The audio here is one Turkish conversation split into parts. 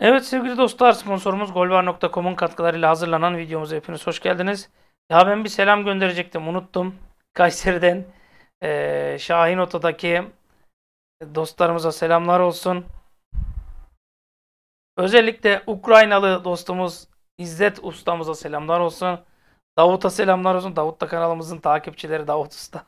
Evet sevgili dostlar sponsorumuz golvar.com'un katkılarıyla hazırlanan videomuza hepiniz hoş geldiniz. Ya ben bir selam gönderecektim unuttum. Kayseri'den ee, Şahin Oto'daki dostlarımıza selamlar olsun. Özellikle Ukraynalı dostumuz İzzet Usta'mıza selamlar olsun. Davut'a selamlar olsun. Davut da kanalımızın takipçileri Davut Usta.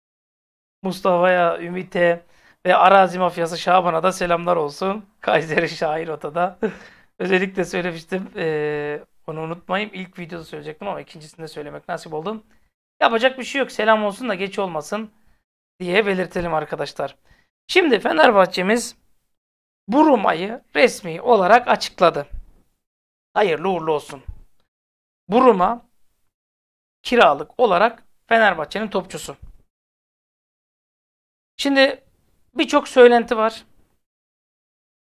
Mustafa'ya, Ümit'e, ve arazi mafyası Şaban'a da selamlar olsun. Kayseri Şair Ota'da. Özellikle söylemiştim. Ee, onu unutmayayım. İlk videoda söyleyecektim ama ikincisinde söylemek nasip oldu. Yapacak bir şey yok. Selam olsun da geç olmasın diye belirtelim arkadaşlar. Şimdi Fenerbahçe'miz Burumayı resmi olarak açıkladı. Hayırlı uğurlu olsun. Buruma kiralık olarak Fenerbahçe'nin topçusu. Şimdi Birçok söylenti var.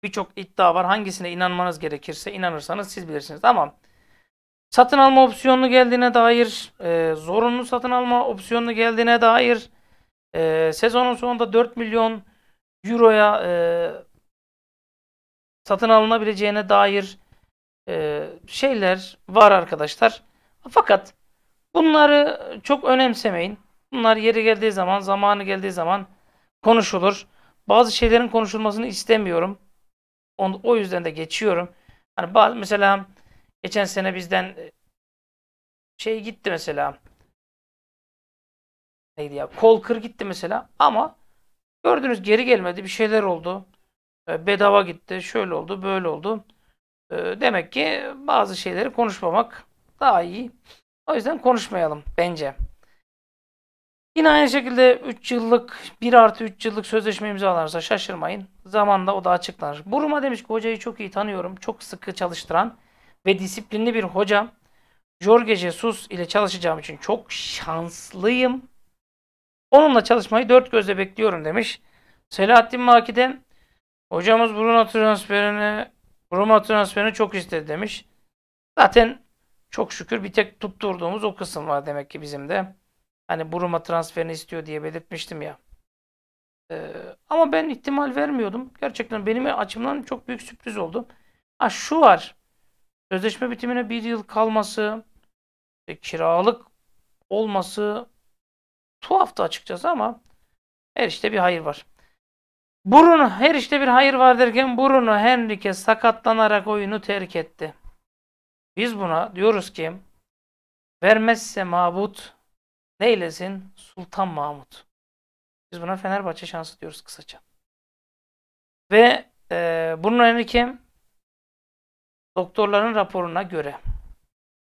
Birçok iddia var. Hangisine inanmanız gerekirse inanırsanız siz bilirsiniz. Ama satın alma opsiyonlu geldiğine dair, e, zorunlu satın alma opsiyonlu geldiğine dair e, sezonun sonunda 4 milyon euroya e, satın alınabileceğine dair e, şeyler var arkadaşlar. Fakat bunları çok önemsemeyin. Bunlar yeri geldiği zaman, zamanı geldiği zaman konuşulur. Bazı şeylerin konuşulmasını istemiyorum. Onu, o yüzden de geçiyorum. Hani bazı mesela geçen sene bizden e, şey gitti mesela. Neydi ya? Kol kır gitti mesela ama gördünüz geri gelmedi. Bir şeyler oldu. E, bedava gitti. Şöyle oldu, böyle oldu. E, demek ki bazı şeyleri konuşmamak daha iyi. O yüzden konuşmayalım bence. Yine aynı şekilde 3 yıllık 1 artı 3 yıllık sözleşme imzalarsa şaşırmayın. Zamanla o da açıklanır. Buruma demiş ki hocayı çok iyi tanıyorum. Çok sıkı çalıştıran ve disiplinli bir hocam. Jorge Jesus ile çalışacağım için çok şanslıyım. Onunla çalışmayı dört gözle bekliyorum demiş. Selahattin Maki'de hocamız Bruno transferini Bruno transferini çok istedi demiş. Zaten çok şükür bir tek tutturduğumuz o kısım var demek ki bizim de. Hani Buruma transferini istiyor diye belirtmiştim ya. Ee, ama ben ihtimal vermiyordum. Gerçekten benim açımdan çok büyük sürpriz oldu. Ha şu var. Sözleşme bitimine bir yıl kalması, e, kiralık olması tuhaftı açıkçası ama her işte bir hayır var. Bruno her işte bir hayır var derken Bruno Henrique sakatlanarak oyunu terk etti. Biz buna diyoruz ki vermezse mabut Neylesin? Sultan Mahmut. Biz buna Fenerbahçe şansı diyoruz kısaca. Ve e, bunun önemli kim? Doktorların raporuna göre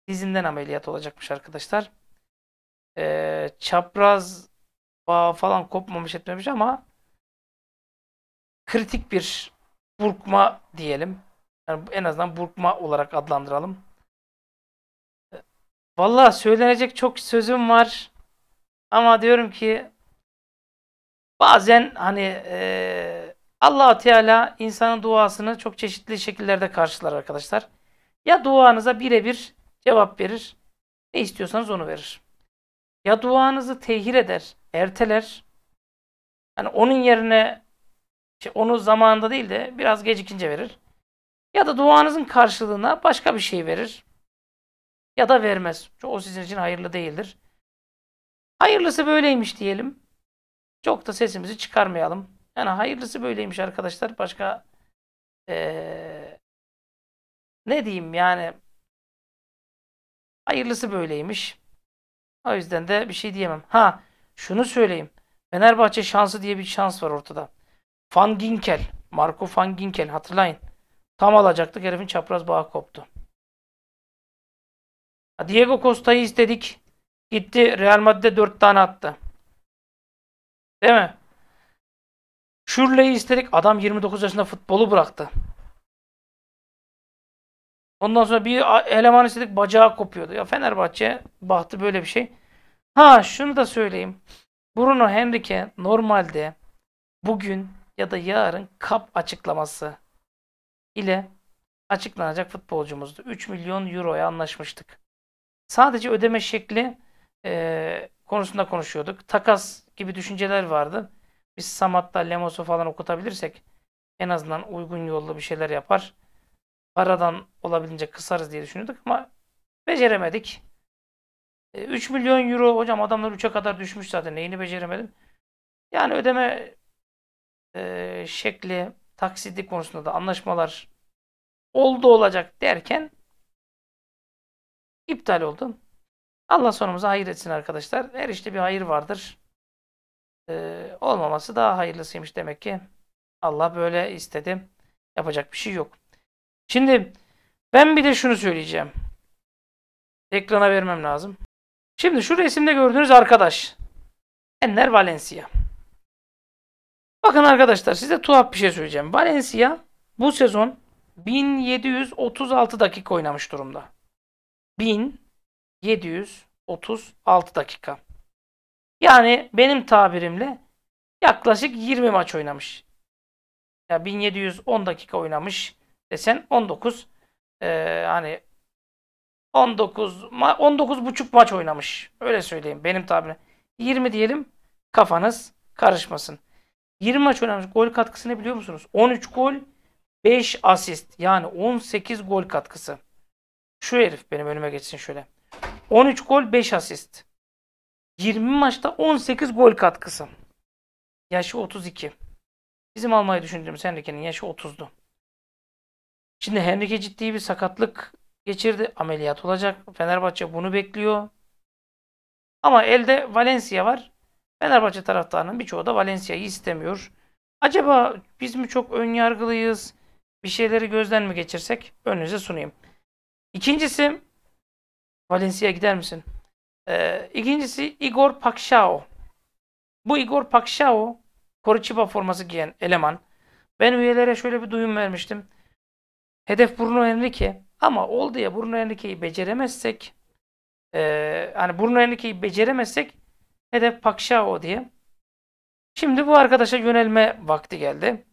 dizinden ameliyat olacakmış arkadaşlar. E, çapraz bağ falan kopmamış etmemiş ama kritik bir burkma diyelim. Yani en azından burkma olarak adlandıralım. E, Valla söylenecek çok sözüm var. Ama diyorum ki bazen hani e, allah Teala insanın duasını çok çeşitli şekillerde karşılar arkadaşlar. Ya duanıza birebir cevap verir. Ne istiyorsanız onu verir. Ya duanızı tehir eder, erteler. Yani onun yerine işte onu zamanında değil de biraz gecikince verir. Ya da duanızın karşılığına başka bir şey verir. Ya da vermez. O sizin için hayırlı değildir. Hayırlısı böyleymiş diyelim. Çok da sesimizi çıkarmayalım. Yani hayırlısı böyleymiş arkadaşlar. Başka ee, ne diyeyim yani hayırlısı böyleymiş. O yüzden de bir şey diyemem. Ha şunu söyleyeyim. Fenerbahçe şansı diye bir şans var ortada. Van Ginkel, Marco Van Ginkel hatırlayın. Tam alacaktık herifin çapraz bağı koptu. Diego Costa'yı istedik. Gitti Real Madrid'e 4 tane attı. Değil mi? Şurle'yi istedik. Adam 29 yaşında futbolu bıraktı. Ondan sonra bir eleman istedik bacağı kopuyordu. Ya Fenerbahçe bahtı böyle bir şey. Ha şunu da söyleyeyim. Bruno Henrique normalde bugün ya da yarın kap açıklaması ile açıklanacak futbolcumuzdu. 3 milyon euroya anlaşmıştık. Sadece ödeme şekli e, konusunda konuşuyorduk. Takas gibi düşünceler vardı. Biz Samat'ta Lemos'u falan okutabilirsek en azından uygun yollu bir şeyler yapar. Paradan olabildiğince kısarız diye düşünüyorduk ama beceremedik. 3 e, milyon euro hocam adamlar 3'e kadar düşmüş zaten neyini beceremedim. Yani ödeme e, şekli taksidi konusunda da anlaşmalar oldu olacak derken iptal oldu. Allah sonumuzu hayır etsin arkadaşlar. Her işte bir hayır vardır. Ee, olmaması daha hayırlısıymış demek ki. Allah böyle istedi. Yapacak bir şey yok. Şimdi ben bir de şunu söyleyeceğim. Ekrana vermem lazım. Şimdi şu resimde gördüğünüz arkadaş. Enner Valencia. Bakın arkadaşlar size tuhaf bir şey söyleyeceğim. Valencia bu sezon 1736 dakika oynamış durumda. 1000 736 dakika. Yani benim tabirimle yaklaşık 20 maç oynamış. Ya yani 1710 dakika oynamış desen 19 e, hani 19 ma 19 buçuk maç oynamış. Öyle söyleyeyim benim tabirim. 20 diyelim kafanız karışmasın. 20 maç oynamış. Gol katkısını biliyor musunuz? 13 gol, 5 asist. Yani 18 gol katkısı. Şu herif benim önüme geçsin şöyle. 13 gol 5 asist. 20 maçta 18 gol katkısı. Yaşı 32. Bizim almayı düşündüğümüz Henrique'nin yaşı 30'du. Şimdi Henrique ciddi bir sakatlık geçirdi. Ameliyat olacak. Fenerbahçe bunu bekliyor. Ama elde Valencia var. Fenerbahçe taraftarının birçoğu da Valencia'yı istemiyor. Acaba biz mi çok ön yargılıyız? Bir şeyleri gözden mi geçirsek? Önünüze sunayım. İkincisi Valencia'ya gider misin? Ee, ikincisi Igor Pakshao. Bu Igor Pakshao Coritiba forması giyen eleman. Ben üyelere şöyle bir duyum vermiştim. Hedef Bruno Henrique ama oldu ya Bruno Henrique'yi beceremezsek e, hani Bruno Henrique'yi beceremezsek hedef Pakshao diye. Şimdi bu arkadaşa yönelme vakti geldi.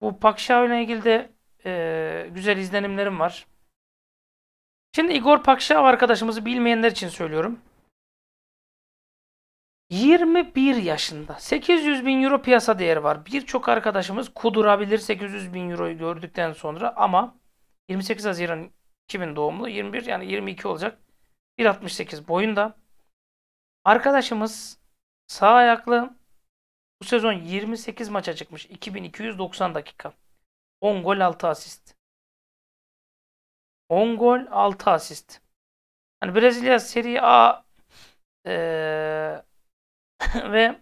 Bu Pakshao ile ilgili de e, güzel izlenimlerim var. Şimdi Igor Pakşav arkadaşımızı bilmeyenler için söylüyorum. 21 yaşında 800 bin euro piyasa değeri var. Birçok arkadaşımız kudurabilir 800 bin euroyu gördükten sonra ama 28 Haziran 2000 doğumlu 21 yani 22 olacak 1.68 boyunda. Arkadaşımız sağ ayaklı bu sezon 28 maça çıkmış 2290 dakika 10 gol 6 asist. 10 gol 6 asist. Yani Brezilya Serie A e, ve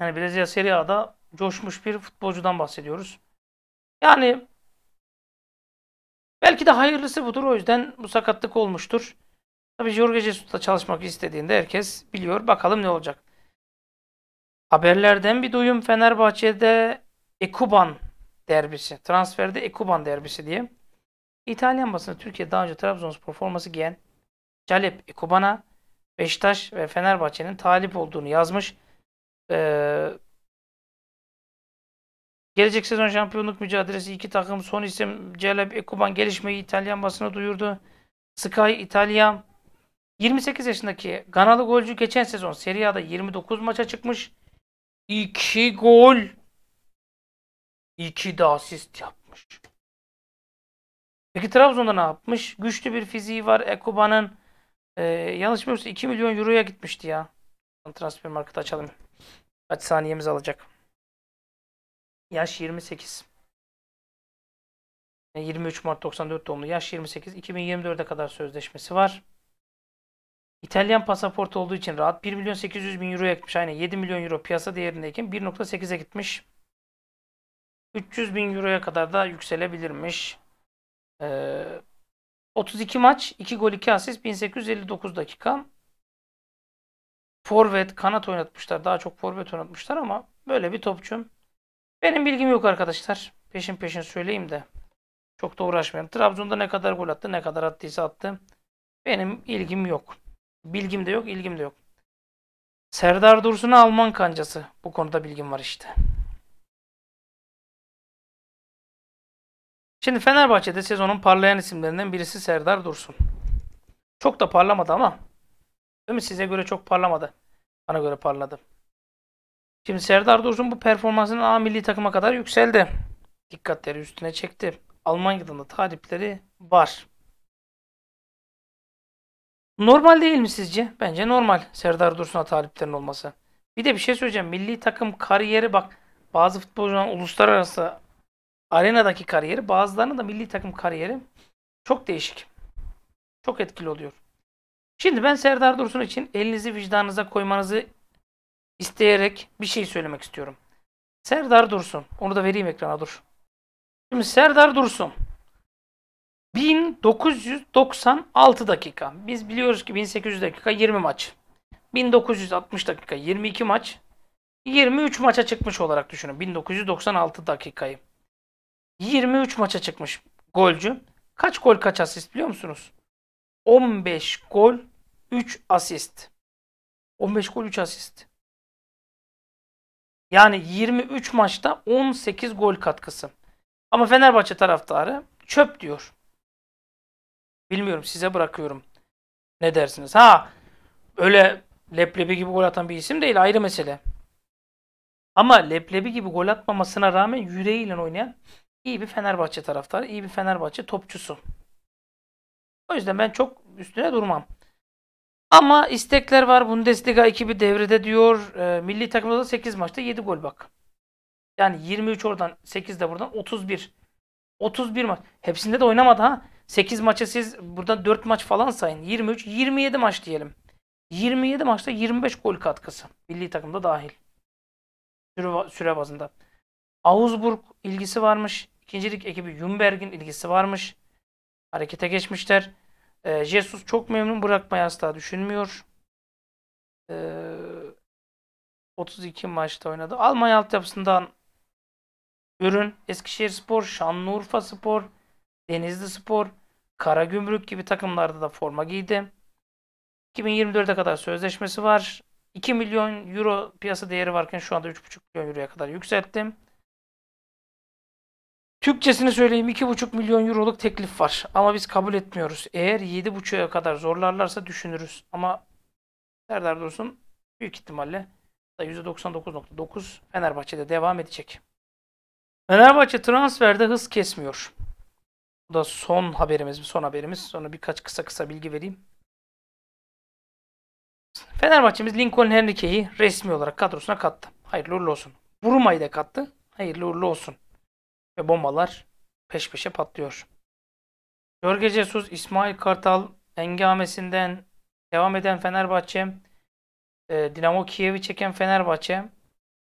yani Brezilya Serie A'da coşmuş bir futbolcudan bahsediyoruz. Yani belki de hayırlısı budur. O yüzden bu sakatlık olmuştur. Tabii Jorge Jesus'ta çalışmak istediğinde herkes biliyor. Bakalım ne olacak. Haberlerden bir duyum Fenerbahçe'de Ekuban derbisi. Transferde Ekuban derbisi diye. İtalyan basını Türkiye daha önce Trabzonspor forması giyen Caleb Ekuban'a Beşiktaş ve Fenerbahçe'nin talip olduğunu yazmış. Ee, gelecek sezon şampiyonluk mücadelesi iki takım son isim Caleb Ekuban gelişmeyi İtalyan basına duyurdu. Sky İtalya 28 yaşındaki Ganalı golcü geçen sezon Serie A'da 29 maça çıkmış. 2 gol İki de asist yapmış. Peki Trabzon'da ne yapmış? Güçlü bir fiziği var. Ekuba'nın e, yanlış bilmiyorsam 2 milyon euroya gitmişti ya. Transfer market açalım. Kaç saniyemiz alacak. Yaş 28. 23 e, Mart 94 doğumlu. Yaş 28. 2024'e kadar sözleşmesi var. İtalyan pasaportu olduğu için rahat. 1 milyon 800 bin euroya gitmiş. Aynen 7 milyon euro piyasa değerindeyken 1.8'e gitmiş. 300 bin euroya kadar da yükselebilirmiş. Ee, 32 maç, 2 gol, 2 asist, 1859 dakika. Forvet, kanat oynatmışlar. Daha çok forvet oynatmışlar ama böyle bir topçum. Benim bilgim yok arkadaşlar. Peşin peşin söyleyeyim de. Çok da uğraşmayalım. Trabzon'da ne kadar gol attı, ne kadar attıysa attı. Benim ilgim yok. Bilgim de yok, ilgim de yok. Serdar Dursun'a Alman kancası. Bu konuda bilgim var işte. Şimdi Fenerbahçe'de sezonun parlayan isimlerinden birisi Serdar Dursun. Çok da parlamadı ama. Değil mi? Size göre çok parlamadı. Bana göre parladı. Şimdi Serdar Dursun bu performansının A milli takıma kadar yükseldi. Dikkatleri üstüne çekti. Almanya'dan da talipleri var. Normal değil mi sizce? Bence normal Serdar Dursun'a taliplerin olması. Bir de bir şey söyleyeceğim. Milli takım kariyeri bak bazı futbolcuların uluslararası arenadaki kariyeri, bazılarının da milli takım kariyeri çok değişik. Çok etkili oluyor. Şimdi ben Serdar Dursun için elinizi vicdanınıza koymanızı isteyerek bir şey söylemek istiyorum. Serdar Dursun. Onu da vereyim ekrana dur. Şimdi Serdar Dursun. 1996 dakika. Biz biliyoruz ki 1800 dakika 20 maç. 1960 dakika 22 maç. 23 maça çıkmış olarak düşünün 1996 dakikayı. 23 maça çıkmış golcü. Kaç gol kaç asist biliyor musunuz? 15 gol 3 asist. 15 gol 3 asist. Yani 23 maçta 18 gol katkısı. Ama Fenerbahçe taraftarı çöp diyor. Bilmiyorum size bırakıyorum. Ne dersiniz? Ha öyle Leplebi gibi gol atan bir isim değil ayrı mesele. Ama Leplebi gibi gol atmamasına rağmen yüreğiyle oynayan iyi bir Fenerbahçe taraftarı, iyi bir Fenerbahçe topçusu. O yüzden ben çok üstüne durmam. Ama istekler var. Bundesliga ekibi devrede diyor. E, milli takımda da 8 maçta 7 gol bak. Yani 23 oradan 8 de buradan 31. 31 maç. Hepsinde de oynamadı ha. 8 maçı siz buradan 4 maç falan sayın. 23, 27 maç diyelim. 27 maçta 25 gol katkısı. Milli takımda dahil. Süre, süre bazında. Augsburg ilgisi varmış. İkincilik ekibi Jumberg'in ilgisi varmış. Harekete geçmişler. E, Jesus çok memnun bırakmayı asla düşünmüyor. E, ee, 32 maçta oynadı. Almanya altyapısından Ürün, Eskişehir Spor, Şanlıurfa Spor, Denizli Spor, Karagümrük gibi takımlarda da forma giydi. 2024'e kadar sözleşmesi var. 2 milyon euro piyasa değeri varken şu anda 3,5 milyon euroya kadar yükselttim. Türkçesini söyleyeyim 2,5 milyon euroluk teklif var ama biz kabul etmiyoruz. Eğer 7,5'a kadar zorlarlarsa düşünürüz ama Serdar Dursun büyük ihtimalle %99.9 Fenerbahçe'de devam edecek. Fenerbahçe transferde hız kesmiyor. Bu da son haberimiz, son haberimiz. Sonra birkaç kısa kısa bilgi vereyim. Fenerbahçe'miz Lincoln Henrique'yi resmi olarak kadrosuna kattı. Hayırlı uğurlu olsun. Bruma'yı da kattı. Hayırlı uğurlu olsun ve bombalar peş peşe patlıyor. Jorge Jesus, İsmail Kartal engamesinden devam eden Fenerbahçe, e, Dinamo Kiev'i çeken Fenerbahçe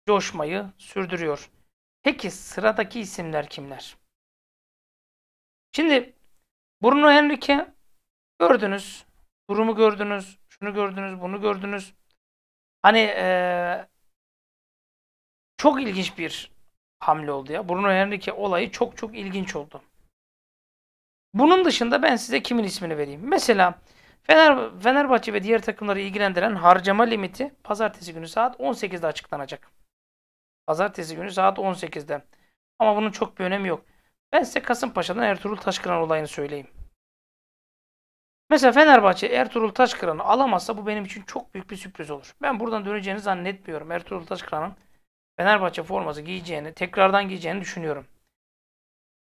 coşmayı sürdürüyor. Peki sıradaki isimler kimler? Şimdi Bruno Henrique gördünüz. Durumu gördünüz. Şunu gördünüz. Bunu gördünüz. Hani ee, çok ilginç bir hamle oldu ya. Bruno Henrique olayı çok çok ilginç oldu. Bunun dışında ben size kimin ismini vereyim. Mesela Fener, Fenerbahçe ve diğer takımları ilgilendiren harcama limiti pazartesi günü saat 18'de açıklanacak. Pazartesi günü saat 18'de. Ama bunun çok bir önemi yok. Ben size Kasımpaşa'dan Ertuğrul Taşkıran olayını söyleyeyim. Mesela Fenerbahçe Ertuğrul Taşkıran'ı alamazsa bu benim için çok büyük bir sürpriz olur. Ben buradan döneceğini zannetmiyorum. Ertuğrul Taşkıran'ın Fenerbahçe forması giyeceğini, tekrardan giyeceğini düşünüyorum.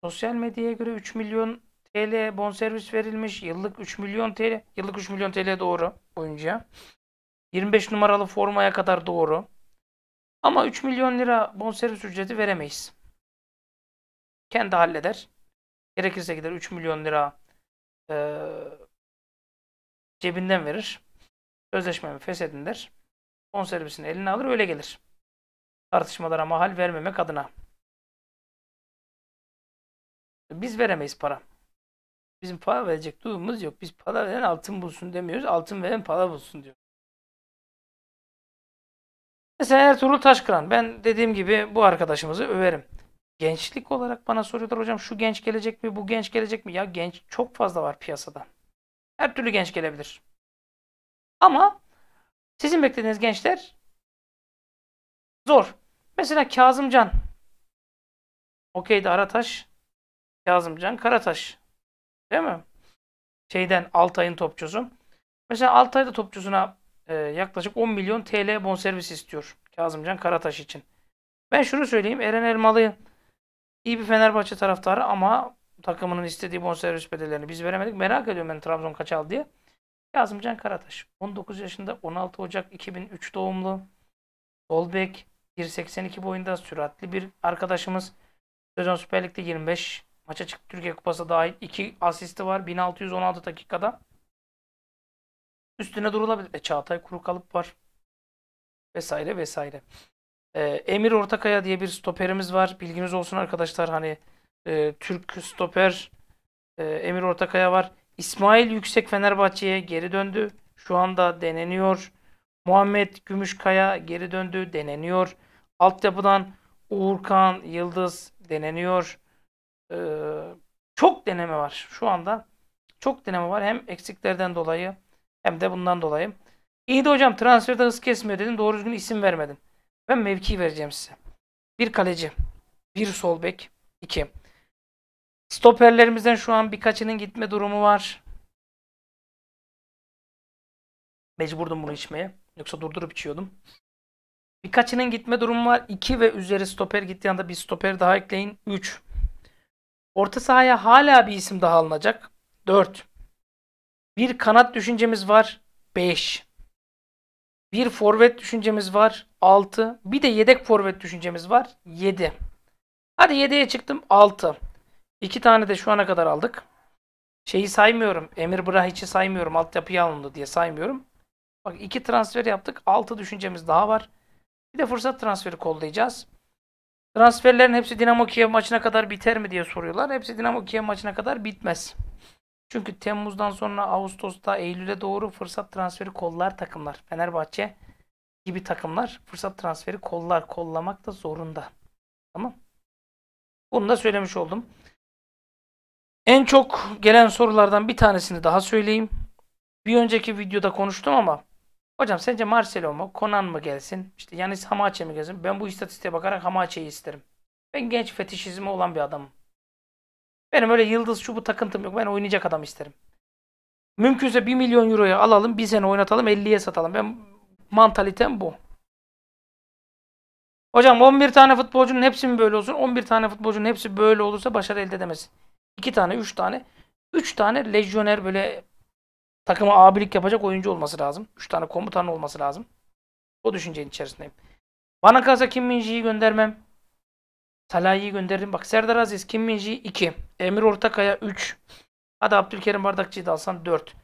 Sosyal medyaya göre 3 milyon TL bonservis verilmiş. Yıllık 3 milyon TL. Yıllık 3 milyon TL doğru oyuncuya. 25 numaralı formaya kadar doğru. Ama 3 milyon lira bonservis ücreti veremeyiz. Kendi halleder. Gerekirse gider 3 milyon lira e, cebinden verir. Sözleşmemi feshedin der. Bonservisini eline alır öyle gelir tartışmalara mahal vermemek adına. Biz veremeyiz para. Bizim para verecek durumumuz yok. Biz para veren altın bulsun demiyoruz. Altın veren para bulsun diyor. Mesela Ertuğrul Taşkıran. Ben dediğim gibi bu arkadaşımızı överim. Gençlik olarak bana soruyorlar hocam şu genç gelecek mi bu genç gelecek mi? Ya genç çok fazla var piyasada. Her türlü genç gelebilir. Ama sizin beklediğiniz gençler zor. Mesela Kazımcan. Okeydi Arataş. Kazımcan Karataş. Değil mi? Şeyden Altay'ın topçusu. Mesela Altay'da topçusuna e, yaklaşık 10 milyon TL bonservis istiyor. Kazımcan Karataş için. Ben şunu söyleyeyim. Eren Elmalı iyi bir Fenerbahçe taraftarı ama takımının istediği bonservis bedellerini biz veremedik. Merak ediyorum ben Trabzon kaç aldı diye. Kazımcan Karataş. 19 yaşında 16 Ocak 2003 doğumlu. Dolbek. 1.82 boyunda süratli bir arkadaşımız. Sezon Süper Lig'de 25 maça çıktı. Türkiye Kupası dahil 2 asisti var 1616 dakikada. Üstüne durulabilir. E, Çağatay Kuru kalıp var. Vesaire vesaire. E, Emir Ortakaya diye bir stoperimiz var. Bilginiz olsun arkadaşlar. Hani e, Türk stoper e, Emir Ortakaya var. İsmail Yüksek Fenerbahçe'ye geri döndü. Şu anda deneniyor. Muhammed Gümüşkaya geri döndü. Deneniyor. Altyapıdan Uğurkan, Yıldız deneniyor. Ee, çok deneme var şu anda. Çok deneme var. Hem eksiklerden dolayı hem de bundan dolayı. İyi de hocam transferde hız kesmiyor dedin. Doğru düzgün isim vermedin. Ben mevki vereceğim size. Bir kaleci, bir sol bek, İki. Stoperlerimizden şu an birkaçının gitme durumu var. Mecburdum bunu içmeye. Yoksa durdurup içiyordum. Birkaçının gitme durumu var. 2 ve üzeri stoper gittiği anda bir stoper daha ekleyin. 3. Orta sahaya hala bir isim daha alınacak. 4. Bir kanat düşüncemiz var. 5. Bir forvet düşüncemiz var. 6. Bir de yedek forvet düşüncemiz var. 7. Hadi 7'ye çıktım. 6. 2 tane de şu ana kadar aldık. Şeyi saymıyorum. Emir Brahiç'i saymıyorum. Altyapıya alındı diye saymıyorum. Bak 2 transfer yaptık. 6 düşüncemiz daha var. Bir de fırsat transferi kollayacağız. Transferlerin hepsi Dinamo Kiev maçına kadar biter mi diye soruyorlar. Hepsi Dinamo Kiev maçına kadar bitmez. Çünkü Temmuz'dan sonra Ağustos'ta Eylül'e doğru fırsat transferi kollar takımlar. Fenerbahçe gibi takımlar fırsat transferi kollar kollamak da zorunda. Tamam. Bunu da söylemiş oldum. En çok gelen sorulardan bir tanesini daha söyleyeyim. Bir önceki videoda konuştum ama Hocam sence Marcelo mu? Konan mı gelsin? İşte Yanis Hamache mi gelsin? Ben bu istatistiğe bakarak Hamache'yi isterim. Ben genç fetişizmi olan bir adamım. Benim öyle yıldız şu bu takıntım yok. Ben oynayacak adam isterim. Mümkünse 1 milyon euroya alalım. Bir sene oynatalım 50'ye satalım. Ben mantalitem bu. Hocam 11 tane futbolcunun hepsi mi böyle olsun? 11 tane futbolcunun hepsi böyle olursa başarı elde edemez. 2 tane, 3 tane. 3 tane lejyoner böyle Takıma abilik yapacak oyuncu olması lazım. 3 tane komutan olması lazım. O düşüncenin içerisindeyim. Bana kalsa Kim Minji'yi göndermem. Salah'ı gönderdim. Bak Serdar Aziz, Kim Minji 2. Emir Ortakaya 3. Hadi Abdülkerim Bardakçı'yı da alsan 4.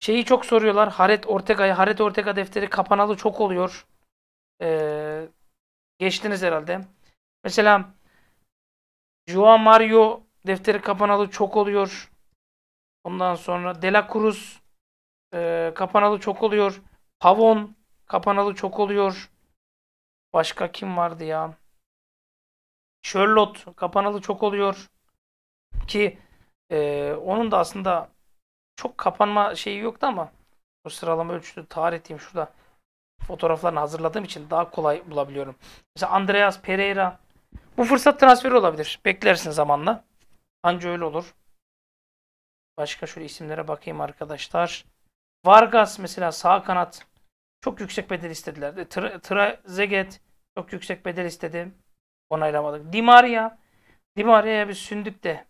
Şeyi çok soruyorlar. Haret Ortega'ya. Haret Ortega defteri kapanalı çok oluyor. Ee, geçtiniz herhalde. Mesela Joao Mario defteri kapanalı çok oluyor. Ondan sonra De Cruz e, kapanalı çok oluyor. Pavon kapanalı çok oluyor. Başka kim vardı ya? Sherlock kapanalı çok oluyor. Ki e, onun da aslında çok kapanma şeyi yoktu ama bu sıralama ölçüsü tarih diyeyim şurada fotoğraflarını hazırladığım için daha kolay bulabiliyorum. Mesela Andreas Pereira bu fırsat transferi olabilir. Beklersin zamanla. Anca öyle olur. Başka şöyle isimlere bakayım arkadaşlar. Vargas mesela sağ kanat çok yüksek bedel istediler. E, Tra Trezeguet çok yüksek bedel istedi. Onaylamadık. Di Maria Di Maria'ya bir sündük de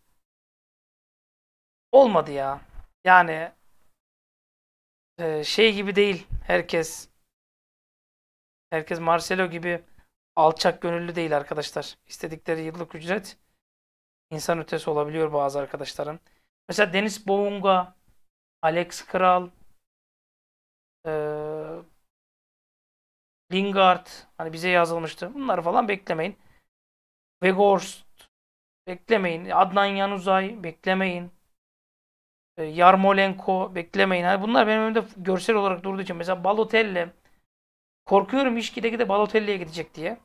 olmadı ya. Yani e, şey gibi değil herkes. Herkes Marcelo gibi alçak gönüllü değil arkadaşlar. İstedikleri yıllık ücret insan ötesi olabiliyor bazı arkadaşların. Mesela Deniz Boğunga, Alex Kral, ee, Lingard hani bize yazılmıştı. Bunları falan beklemeyin. Vegorst beklemeyin. Adnan Yanuzay beklemeyin. Ee, Yarmolenko beklemeyin. Hani bunlar benim önümde görsel olarak durduğu için mesela Balotelli korkuyorum iş gide gide Balotelli'ye gidecek diye.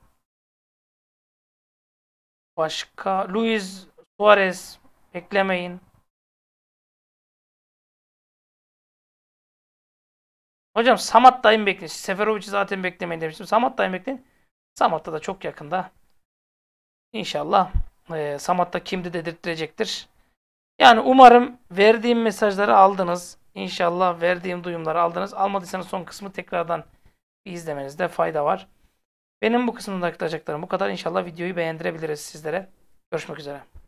Başka Luis Suarez beklemeyin. Hocam Samat daim bekleyin. Seferovic'i zaten beklemeyin demiştim. Samat daim bekleyin. Samat'ta da çok yakında. İnşallah e, Samat'ta kimdi dedirttirecektir. Yani umarım verdiğim mesajları aldınız. İnşallah verdiğim duyumları aldınız. Almadıysanız son kısmı tekrardan bir izlemenizde fayda var. Benim bu kısımda aktaracaklarım bu kadar. İnşallah videoyu beğendirebiliriz sizlere. Görüşmek üzere.